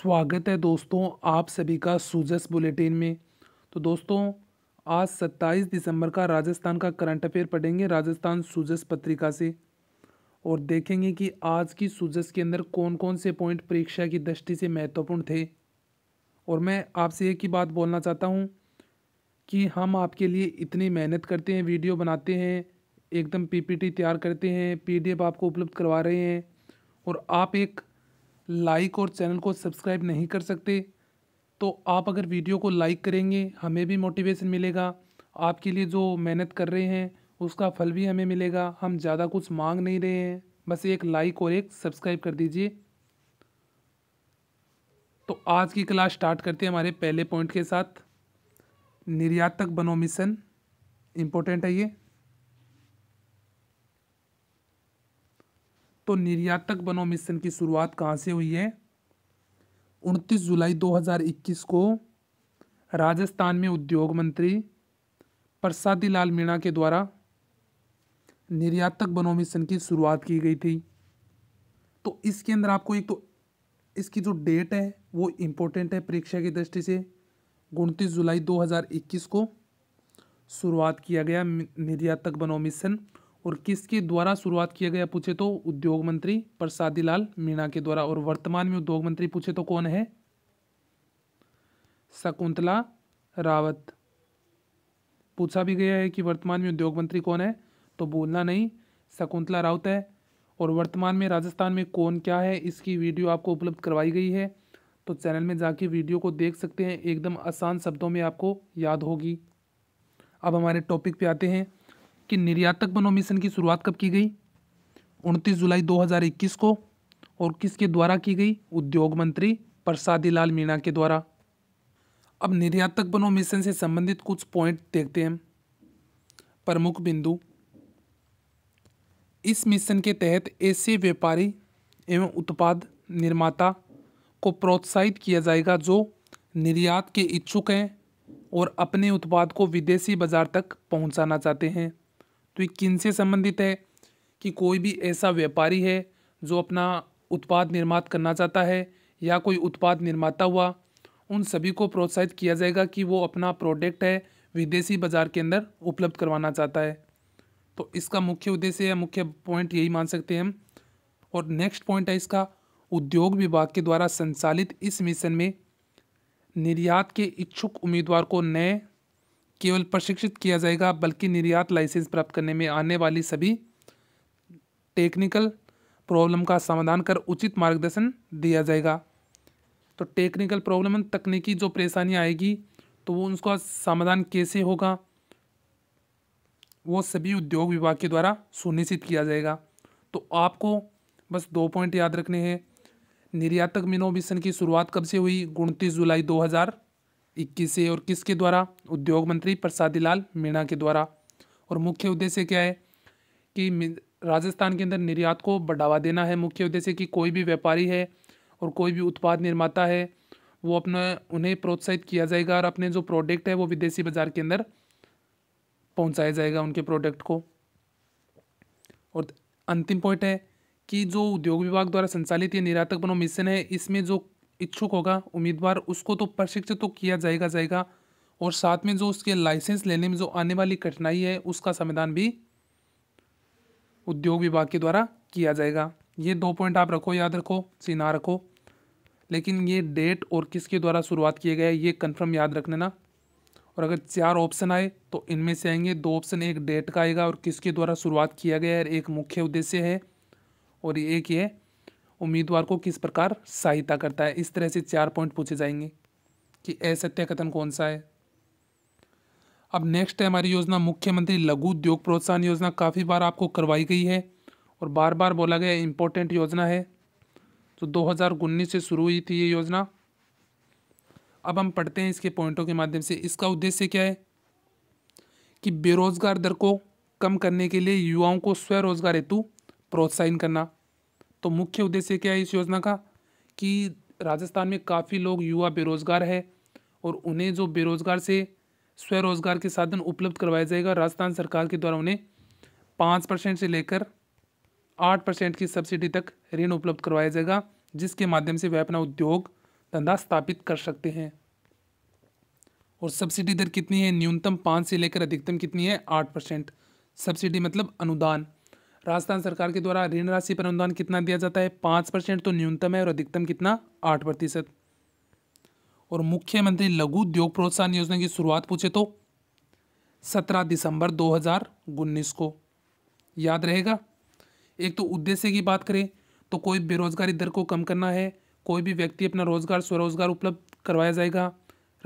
स्वागत है दोस्तों आप सभी का सूजस बुलेटिन में तो दोस्तों आज 27 दिसंबर का राजस्थान का करंट अफेयर पढ़ेंगे राजस्थान सूजस पत्रिका से और देखेंगे कि आज की सूजस के अंदर कौन कौन से पॉइंट परीक्षा की दृष्टि से महत्वपूर्ण थे और मैं आपसे एक ही बात बोलना चाहता हूँ कि हम आपके लिए इतनी मेहनत करते हैं वीडियो बनाते हैं एकदम पी तैयार करते हैं पी आपको उपलब्ध करवा रहे हैं और आप एक लाइक और चैनल को सब्सक्राइब नहीं कर सकते तो आप अगर वीडियो को लाइक करेंगे हमें भी मोटिवेशन मिलेगा आपके लिए जो मेहनत कर रहे हैं उसका फल भी हमें मिलेगा हम ज़्यादा कुछ मांग नहीं रहे हैं बस एक लाइक और एक सब्सक्राइब कर दीजिए तो आज की क्लास स्टार्ट करते हैं हमारे पहले पॉइंट के साथ निर्यातक बनो मिशन इम्पोर्टेंट है ये तो निर्यातक बनो मिशन की शुरुआत कहाँ से हुई है उनतीस जुलाई 2021 को राजस्थान में उद्योग मंत्री प्रसादी लाल मीणा के द्वारा निर्यातक बनो मिशन की शुरुआत की गई थी तो इसके अंदर आपको एक तो इसकी जो डेट है वो इम्पोर्टेंट है परीक्षा की दृष्टि से उनतीस जुलाई 2021 को शुरुआत किया गया निर्यातक बनो मिशन और किसके द्वारा शुरुआत किया गया पूछे तो उद्योग मंत्री प्रसादी लाल मीणा के द्वारा और वर्तमान में उद्योग मंत्री पूछे तो कौन है शकुंतला रावत पूछा भी गया है कि वर्तमान में उद्योग मंत्री कौन है तो बोलना नहीं शकुंतला रावत है और वर्तमान में राजस्थान में कौन क्या है इसकी वीडियो आपको उपलब्ध करवाई गई है तो चैनल में जाके वीडियो को देख सकते हैं एकदम आसान शब्दों में आपको याद होगी अब हमारे टॉपिक पे आते हैं कि निर्यातक बनो मिशन की शुरुआत कब की गई उनतीस जुलाई 2021 को और किसके द्वारा की गई उद्योग मंत्री प्रसादी लाल मीणा के द्वारा अब निर्यातक बनो मिशन से संबंधित कुछ पॉइंट देखते हैं प्रमुख बिंदु इस मिशन के तहत ऐसे व्यापारी एवं उत्पाद निर्माता को प्रोत्साहित किया जाएगा जो निर्यात के इच्छुक हैं और अपने उत्पाद को विदेशी बाजार तक पहुंचाना चाहते हैं तो ये किन से संबंधित है कि कोई भी ऐसा व्यापारी है जो अपना उत्पाद निर्मात करना चाहता है या कोई उत्पाद निर्माता हुआ उन सभी को प्रोत्साहित किया जाएगा कि वो अपना प्रोडक्ट है विदेशी बाज़ार के अंदर उपलब्ध करवाना चाहता है तो इसका मुख्य उद्देश्य या मुख्य पॉइंट यही मान सकते हैं हम और नेक्स्ट पॉइंट है इसका उद्योग विभाग के द्वारा संचालित इस मिशन में निर्यात के इच्छुक उम्मीदवार को नए केवल प्रशिक्षित किया जाएगा बल्कि निर्यात लाइसेंस प्राप्त करने में आने वाली सभी टेक्निकल प्रॉब्लम का समाधान कर उचित मार्गदर्शन दिया जाएगा तो टेक्निकल प्रॉब्लम तकनीकी जो परेशानी आएगी तो वो उसका समाधान कैसे होगा वो सभी उद्योग विभाग के द्वारा सुनिश्चित किया जाएगा तो आपको बस दो पॉइंट याद रखने हैं निर्यातक मिनोविशन की शुरुआत कब से हुई उनतीस जुलाई दो इक्कीस से और किसके द्वारा उद्योग मंत्री प्रसादी लाल मीणा के द्वारा और मुख्य उद्देश्य क्या है कि राजस्थान के अंदर निर्यात को बढ़ावा देना है मुख्य उद्देश्य कि कोई भी व्यापारी है और कोई भी उत्पाद निर्माता है वो अपना उन्हें प्रोत्साहित किया जाएगा और अपने जो प्रोडक्ट है वो विदेशी बाज़ार के अंदर पहुंचाया जाएगा उनके प्रोडक्ट को और अंतिम पॉइंट है कि जो उद्योग विभाग द्वारा संचालित ये निर्यातक बनो मिशन है इसमें जो इच्छुक होगा उम्मीदवार उसको तो प्रशिक्षित तो किया जाएगा जाएगा और साथ में जो उसके लाइसेंस लेने में जो आने वाली कठिनाई है उसका संविधान भी उद्योग विभाग के द्वारा किया जाएगा ये दो पॉइंट आप रखो याद रखो सीना रखो लेकिन ये डेट और किसके द्वारा शुरुआत किए गए ये कंफर्म याद रख लेना और अगर चार ऑप्शन आए तो इनमें से आएंगे दो ऑप्शन एक डेट का आएगा और किसके द्वारा शुरुआत किया गया है एक मुख्य उद्देश्य है और एक ये उम्मीदवार को किस प्रकार सहायता करता है इस तरह से चार पॉइंट पूछे जाएंगे कि असत्य कथन कौन सा है अब नेक्स्ट है हमारी योजना मुख्यमंत्री लघु उद्योग प्रोत्साहन योजना काफ़ी बार आपको करवाई गई है और बार बार बोला गया इम्पोर्टेंट योजना है तो दो से शुरू हुई थी ये योजना अब हम पढ़ते हैं इसके पॉइंटों के माध्यम से इसका उद्देश्य क्या है कि बेरोजगार दर को कम करने के लिए युवाओं को स्वरोजगार हेतु प्रोत्साहन करना तो मुख्य उद्देश्य क्या है इस योजना का कि राजस्थान में काफ़ी लोग युवा बेरोजगार है और उन्हें जो बेरोजगार से स्वरोजगार के साधन उपलब्ध करवाया जाएगा राजस्थान सरकार के द्वारा उन्हें पाँच परसेंट से लेकर आठ परसेंट की सब्सिडी तक ऋण उपलब्ध करवाया जाएगा जिसके माध्यम से वह अपना उद्योग धंधा स्थापित कर सकते हैं और सब्सिडी दर कितनी है न्यूनतम पाँच से लेकर अधिकतम कितनी है आठ परसेंट सब्सिडी मतलब अनुदान राजस्थान सरकार के द्वारा ऋण राशि पर अनुदान कितना दिया जाता है पाँच परसेंट तो न्यूनतम है और अधिकतम कितना आठ प्रतिशत और मुख्यमंत्री लघु उद्योग प्रोत्साहन योजना की शुरुआत पूछे तो सत्रह दिसंबर दो हज़ार उन्नीस को याद रहेगा एक तो उद्देश्य की बात करें तो कोई बेरोजगारी दर को कम करना है कोई भी व्यक्ति अपना रोजगार स्वरोजगार उपलब्ध करवाया जाएगा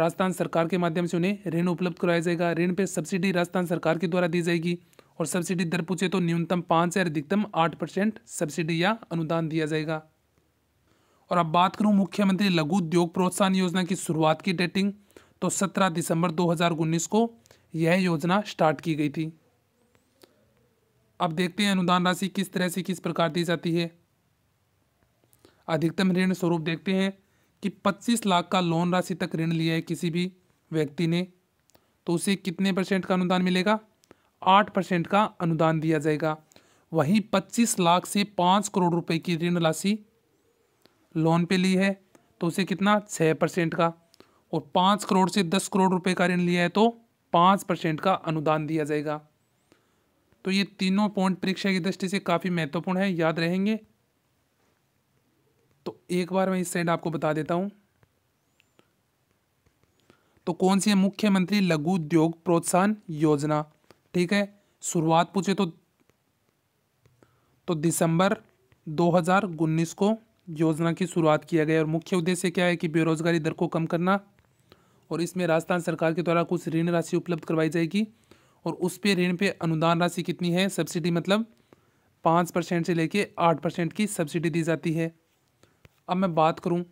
राजस्थान सरकार के माध्यम से उन्हें ऋण उपलब्ध करवाया जाएगा ऋण पर सब्सिडी राजस्थान सरकार के द्वारा दी जाएगी और सब्सिडी दर पूछे तो न्यूनतम पाँच से अधिकतम आठ परसेंट सब्सिडी या अनुदान दिया जाएगा और अब बात करूं मुख्यमंत्री लघु उद्योग प्रोत्साहन योजना की शुरुआत की डेटिंग तो 17 दिसंबर 2019 को यह योजना स्टार्ट की गई थी अब देखते हैं अनुदान राशि किस तरह से किस प्रकार दी जाती है अधिकतम ऋण स्वरूप देखते हैं कि 25 लाख का लोन राशि तक ऋण लिया है किसी भी व्यक्ति ने तो उसे कितने परसेंट का अनुदान मिलेगा आठ परसेंट का अनुदान दिया जाएगा वहीं पच्चीस लाख से पाँच करोड़ रुपए की ऋण राशि लोन पे ली है तो उसे कितना छः परसेंट का और पाँच करोड़ से दस करोड़ रुपए का ऋण लिया है तो पाँच परसेंट का अनुदान दिया जाएगा तो ये तीनों पॉइंट परीक्षा की दृष्टि से काफ़ी महत्वपूर्ण है याद रहेंगे तो एक बार मैं इस साइड आपको बता देता हूँ तो कौन सी है मुख्यमंत्री लघु उद्योग प्रोत्साहन योजना ठीक है शुरुआत पूछे तो तो दिसंबर दो हज़ार उन्नीस को योजना की शुरुआत किया गया और मुख्य उद्देश्य क्या है कि बेरोजगारी दर को कम करना और इसमें राजस्थान सरकार के द्वारा कुछ ऋण राशि उपलब्ध करवाई जाएगी और उस पे ऋण पे अनुदान राशि कितनी है सब्सिडी मतलब पाँच परसेंट से लेके आठ परसेंट की सब्सिडी दी जाती है अब मैं बात करूँ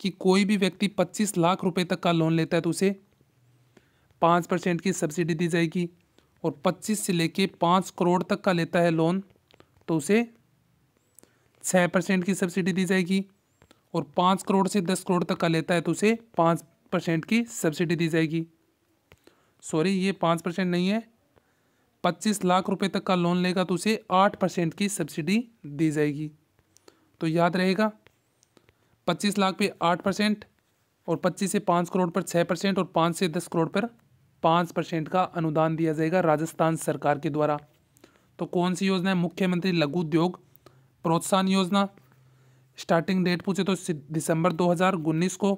कि कोई भी व्यक्ति पच्चीस लाख रुपये तक का लोन लेता है तो उसे पाँच परसेंट की सब्सिडी दी जाएगी और 25 से लेके पाँच करोड़ तक का लेता है लोन तो उसे छः परसेंट की सब्सिडी दी जाएगी और पाँच करोड़ से दस करोड़ तक का लेता है तो उसे पाँच परसेंट की सब्सिडी दी जाएगी सॉरी ये पाँच परसेंट नहीं है पच्चीस लाख रुपए तक का लोन लेगा तो उसे आठ परसेंट की सब्सिडी दी जाएगी तो याद रहेगा पच्चीस लाख पे आठ परसेंट और पच्चीस से पाँच करोड़ पर छः परसेंट और पाँच से दस करोड़ पर पाँच परसेंट का अनुदान दिया जाएगा राजस्थान सरकार के द्वारा तो कौन सी योजना है मुख्यमंत्री लघु उद्योग प्रोत्साहन योजना स्टार्टिंग डेट पूछे तो दिसंबर उन्नीस को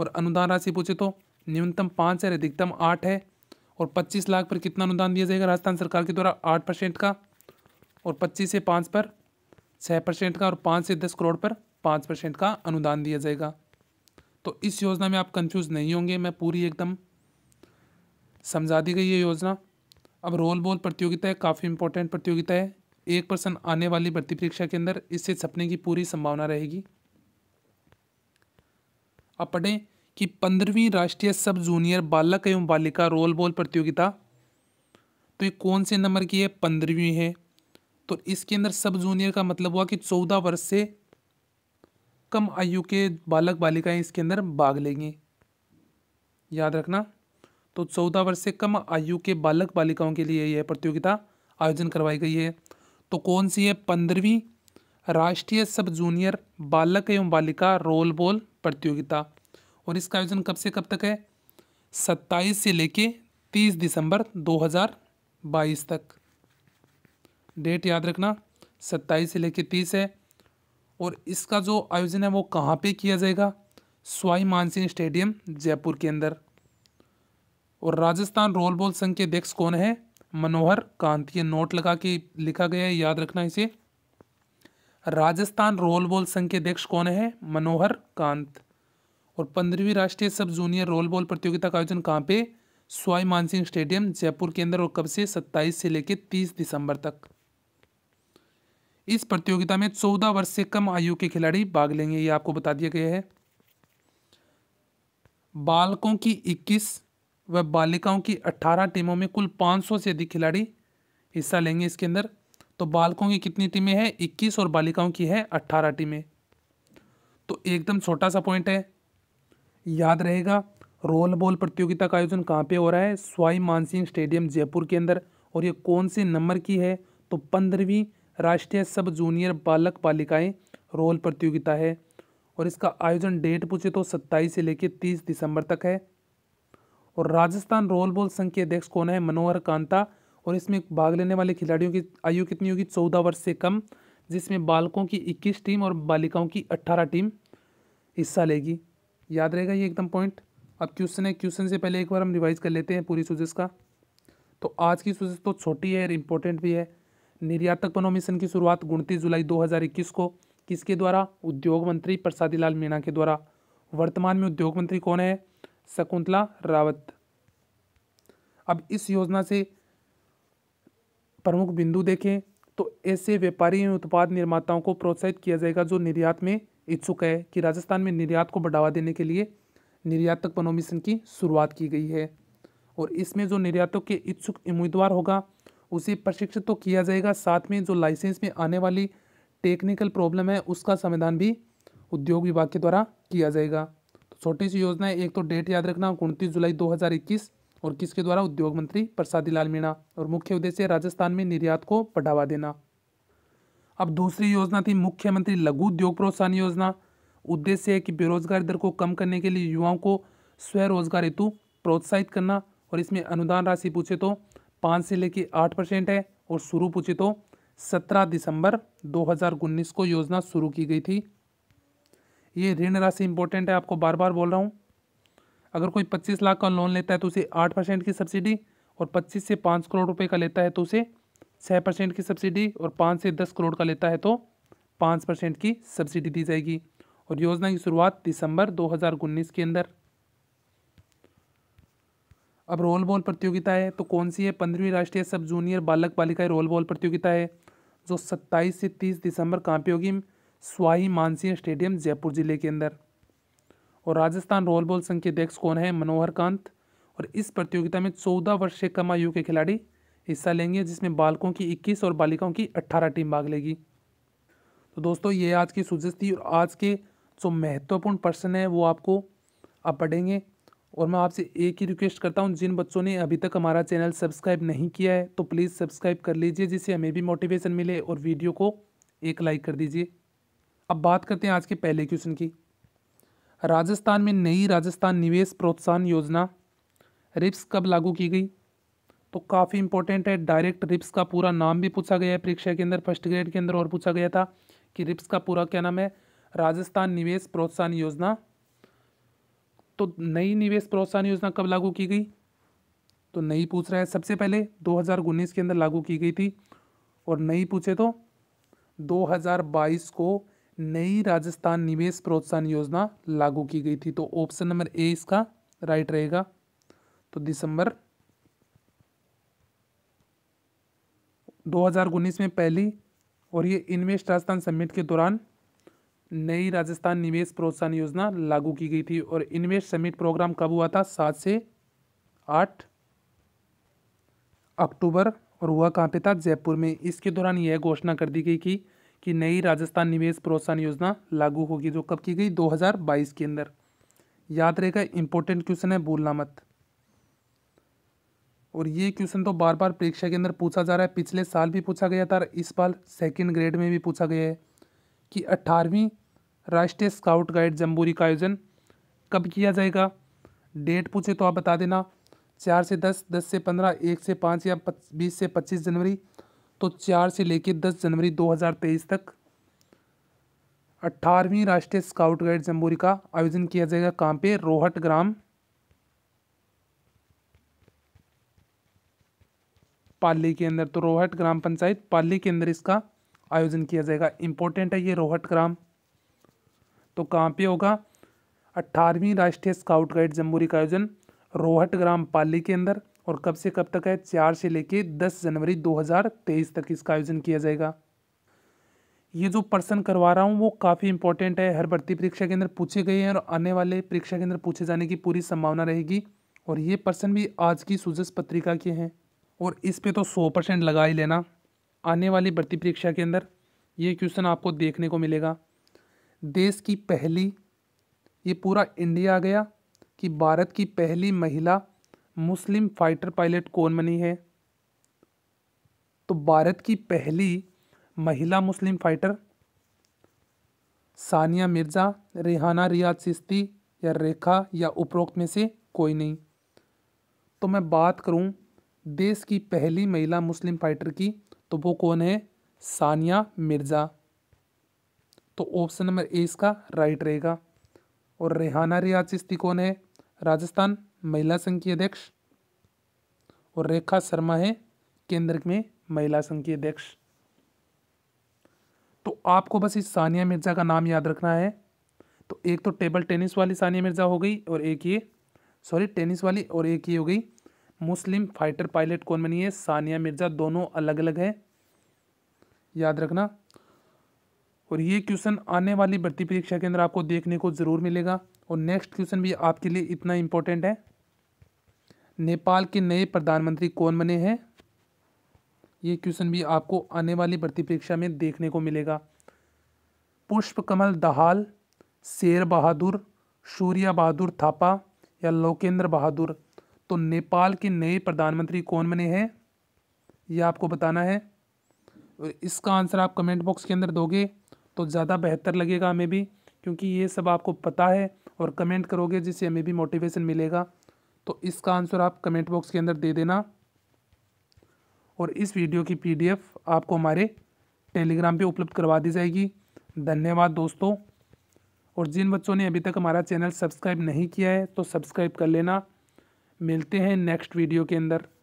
और अनुदान राशि पूछे तो न्यूनतम पाँच है अधिकतम आठ है और पच्चीस लाख पर कितना अनुदान दिया जाएगा राजस्थान सरकार के द्वारा आठ परसेंट का और पच्चीस से पाँच पर छः परसेंट का और पाँच से दस करोड़ पर पाँच परसेंट का अनुदान दिया जाएगा तो इस योजना में आप कंफ्यूज नहीं होंगे मैं पूरी एकदम समझा दी गई ये योजना अब रोल बॉल प्रतियोगिता है काफ़ी इंपॉर्टेंट प्रतियोगिता है एक पर्सन आने वाली भर्ती परीक्षा के अंदर इससे सपने की पूरी संभावना रहेगी अब पढ़ें कि पंद्रहवीं राष्ट्रीय सब जूनियर बालक एवं बालिका रोल बॉल प्रतियोगिता तो ये कौन से नंबर की है पंद्रहवीं है तो इसके अंदर सब जूनियर का मतलब हुआ कि चौदह वर्ष से कम आयु के बालक बालिकाएं इसके अंदर भाग लेंगे याद रखना तो चौदह वर्ष से कम आयु के बालक बालिकाओं के लिए यह प्रतियोगिता आयोजन करवाई गई है तो कौन सी है पंद्रहवीं राष्ट्रीय सब जूनियर बालक एवं बालिका रोल बॉल प्रतियोगिता और इसका आयोजन कब से कब तक है सत्ताईस से लेके तीस दिसंबर दो हज़ार बाईस तक डेट याद रखना सत्ताईस से लेके तीस है और इसका जो आयोजन है वो कहाँ पे किया जाएगा स्वाई मानसिंह स्टेडियम जयपुर के अंदर और राजस्थान रोल बॉल संघ के अध्यक्ष कौन है मनोहर कांत ये नोट लगा के लिखा गया है याद रखना इसे राजस्थान रोल बॉल संघ के अध्यक्ष कौन है मनोहर कांत और पंद्रहवीं राष्ट्रीय सब जूनियर रोल बॉल प्रतियोगिता का आयोजन कहाँ पे स्वाई मानसिंह स्टेडियम जयपुर के अंदर और कब से सत्ताईस से लेकर तीस दिसंबर तक इस प्रतियोगिता में चौदह वर्ष से कम आयु के खिलाड़ी भाग लेंगे ये आपको बता दिया गया है बालकों की इक्कीस व बालिकाओं की 18 टीमों में कुल 500 से अधिक खिलाड़ी हिस्सा लेंगे इसके अंदर तो बालकों की कितनी टीमें हैं 21 और बालिकाओं की है 18 टीमें तो एकदम छोटा सा पॉइंट है याद रहेगा रोल बॉल प्रतियोगिता का आयोजन कहाँ पे हो रहा है स्वाई मानसिंह स्टेडियम जयपुर के अंदर और ये कौन से नंबर की है तो पंद्रहवीं राष्ट्रीय सब जूनियर बालक बालिकाएं रोल प्रतियोगिता है और इसका आयोजन डेट पूछे तो सत्ताईस से लेकर तीस दिसंबर तक है और राजस्थान रोल बॉल संघ के अध्यक्ष कौन है मनोहर कांता और इसमें भाग लेने वाले खिलाड़ियों की आयु कितनी होगी चौदह वर्ष से कम जिसमें बालकों की इक्कीस टीम और बालिकाओं की अट्ठारह टीम हिस्सा लेगी याद रहेगा ये एकदम पॉइंट अब क्वेश्चन है क्वेश्चन से पहले एक बार हम रिवाइज कर लेते हैं पूरी सूजिस का तो आज की सूजिस तो छोटी है और इम्पोर्टेंट भी है निर्यातक बनो मिशन की शुरुआत उनतीस जुलाई 2021 को किसके द्वारा उद्योग मंत्री प्रसादी लाल मीणा के द्वारा वर्तमान में उद्योग मंत्री कौन है शकुंतला रावत अब इस योजना से प्रमुख बिंदु देखें तो ऐसे व्यापारी एवं उत्पाद निर्माताओं को प्रोत्साहित किया जाएगा जो निर्यात में इच्छुक है कि राजस्थान में निर्यात को बढ़ावा देने के लिए निर्यातक बनो की शुरुआत की गई है और इसमें जो निर्यातों के इच्छुक उम्मीदवार होगा उसे प्रशिक्षित तो किया जाएगा साथ में जो लाइसेंस में आने वाली टेक्निकल प्रॉब्लम है उसका समाधान भी उद्योग विभाग के द्वारा किया जाएगा छोटी सी योजना है एक तो डेट याद रखना उनतीस जुलाई 2021 और किसके द्वारा उद्योग मंत्री प्रसादी लाल मीणा और मुख्य उद्देश्य राजस्थान में निर्यात को बढ़ावा देना अब दूसरी योजना थी मुख्यमंत्री लघु उद्योग प्रोत्साहन योजना उद्देश्य है कि बेरोजगारी दर को कम करने के लिए युवाओं को स्वरोजगार हेतु प्रोत्साहित करना और इसमें अनुदान राशि पूछे तो पाँच से लेकर आठ परसेंट है और शुरू पूछे तो सत्रह दिसंबर दो को योजना शुरू की गई थी ये ऋण राशि इंपॉर्टेंट है आपको बार बार बोल रहा हूँ अगर कोई पच्चीस लाख का लोन लेता है तो उसे आठ परसेंट की सब्सिडी और पच्चीस से पाँच करोड़ रुपये का लेता है तो उसे छः परसेंट की सब्सिडी और पाँच से दस करोड़ का लेता है तो पाँच परसेंट की सब्सिडी दी जाएगी और योजना की शुरुआत दिसंबर उन्नीस के अंदर अब रोल बॉल प्रतियोगिता है तो कौन सी है पंद्रहवीं राष्ट्रीय सब जूनियर बालक बालिकाएं रोल बॉल प्रतियोगिता है जो सत्ताईस से तीस दिसंबर कहाँ पे होगी स्वाही मानसिंह स्टेडियम जयपुर जिले के अंदर और राजस्थान बॉल संघ के अध्यक्ष कौन है मनोहर कांत और इस प्रतियोगिता में चौदह वर्ष से कम आयु के खिलाड़ी हिस्सा लेंगे जिसमें बालकों की इक्कीस और बालिकाओं की अट्ठारह टीम भाग लेगी तो दोस्तों ये आज की सूझस थी और आज के जो महत्वपूर्ण प्रश्न है वो आपको आप पढ़ेंगे और मैं आपसे एक ही रिक्वेस्ट करता हूँ जिन बच्चों ने अभी तक हमारा चैनल सब्सक्राइब नहीं किया है तो प्लीज़ सब्सक्राइब कर लीजिए जिससे हमें भी मोटिवेशन मिले और वीडियो को एक लाइक कर दीजिए अब बात करते हैं आज के पहले क्वेश्चन की राजस्थान में नई राजस्थान निवेश प्रोत्साहन योजना रिप्स कब लागू की गई तो काफ़ी इंपॉर्टेंट है डायरेक्ट रिप्स का पूरा नाम भी पूछा गया है परीक्षा के अंदर फर्स्ट ग्रेड के अंदर और पूछा गया था कि रिप्स का पूरा क्या नाम है राजस्थान निवेश प्रोत्साहन योजना तो नई निवेश प्रोत्साहन योजना कब लागू की गई तो नई पूछ रहा है सबसे पहले दो के अंदर लागू की गई थी और नई पूछे तो दो को नई राजस्थान निवेश प्रोत्साहन योजना लागू की गई थी तो ऑप्शन नंबर ए इसका राइट रहेगा तो दिसंबर 2019 में पहली और ये इन्वेस्ट राजस्थान समिट के दौरान नई राजस्थान निवेश प्रोत्साहन योजना लागू की गई थी और इन्वेस्ट समिट प्रोग्राम कब हुआ था सात से आठ अक्टूबर और हुआ कहाँ पे था जयपुर में इसके दौरान यह घोषणा कर दी गई कि कि नई राजस्थान निवेश प्रोत्साहन योजना लागू होगी जो कब की गई 2022 के अंदर याद रहेगा इंपॉर्टेंट क्वेश्चन है भूलना मत और ये क्वेश्चन तो बार बार परीक्षा के अंदर पूछा जा रहा है पिछले साल भी पूछा गया था इस बार सेकेंड ग्रेड में भी पूछा गया है कि अट्ठारहवीं राष्ट्रीय स्काउट गाइड जम्बूरी का आयोजन कब किया जाएगा डेट पूछे तो आप बता देना चार से दस दस से पंद्रह एक से पाँच या बीस से पच्चीस जनवरी तो चार से लेकर दस जनवरी 2023 तक अट्ठारहवीं राष्ट्रीय स्काउट गाइड जम्बूरी का आयोजन किया जाएगा कहाँ पे रोहट ग्राम पाली के अंदर तो रोहट ग्राम पंचायत पाली के अंदर इसका आयोजन किया जाएगा इम्पोर्टेंट है ये रोहट ग्राम तो कहाँ पे होगा अट्ठारहवीं राष्ट्रीय स्काउट गाइड जम्बूरी का आयोजन रोहट ग्राम पाली के अंदर और कब से कब तक है चार से लेके दस जनवरी 2023 तक इसका आयोजन किया जाएगा ये जो पर्सन करवा रहा हूँ वो काफ़ी इंपॉर्टेंट है हर भर्ती परीक्षा के अंदर पूछे गए हैं और आने वाले परीक्षा के अंदर पूछे जाने की पूरी संभावना रहेगी और ये पर्सन भी आज की सूजस पत्रिका के हैं और इस पर तो सौ परसेंट लगा ही लेना आने वाली भर्ती परीक्षा के अंदर ये क्वेश्चन आपको देखने को मिलेगा देश की पहली ये पूरा इंडिया आ गया कि भारत की पहली महिला मुस्लिम फाइटर पायलट कौन बनी है तो भारत की पहली महिला मुस्लिम फाइटर सानिया मिर्ज़ा रेहाना रियाज सिस्ती या रेखा या उपरोक्त में से कोई नहीं तो मैं बात करूं देश की पहली महिला मुस्लिम फाइटर की तो वो कौन है सानिया मिर्ज़ा तो ऑप्शन नंबर ए इसका राइट रहेगा और रेहाना रियाज सिस्ती कौन है राजस्थान महिला संघ की अध्यक्ष और रेखा शर्मा है केंद्र में महिला संघ की अध्यक्ष तो आपको बस इस सानिया मिर्ज़ा का नाम याद रखना है तो एक तो टेबल टेनिस वाली सानिया मिर्ज़ा हो गई और एक ये सॉरी टेनिस वाली और एक ये हो गई मुस्लिम फाइटर पायलट कौन बनी है सानिया मिर्ज़ा दोनों अलग अलग है याद रखना और ये क्वेश्चन आने वाली भर्ती परीक्षा के अंदर आपको देखने को ज़रूर मिलेगा और नेक्स्ट क्वेश्चन भी आपके लिए इतना इम्पोर्टेंट है नेपाल के नए प्रधानमंत्री कौन बने हैं ये क्वेश्चन भी आपको आने वाली भर्ती परीक्षा में देखने को मिलेगा पुष्प कमल दहाल शेर बहादुर सूर्या बहादुर थापा या लोकेंद्र बहादुर तो नेपाल के नए प्रधानमंत्री कौन बने हैं ये आपको बताना है और इसका आंसर आप कमेंट बॉक्स के अंदर दोगे तो ज़्यादा बेहतर लगेगा हमें भी क्योंकि ये सब आपको पता है और कमेंट करोगे जिससे हमें भी मोटिवेशन मिलेगा तो इसका आंसर आप कमेंट बॉक्स के अंदर दे देना और इस वीडियो की पीडीएफ आपको हमारे टेलीग्राम पे उपलब्ध करवा दी जाएगी धन्यवाद दोस्तों और जिन बच्चों ने अभी तक हमारा चैनल सब्सक्राइब नहीं किया है तो सब्सक्राइब कर लेना मिलते हैं नेक्स्ट वीडियो के अंदर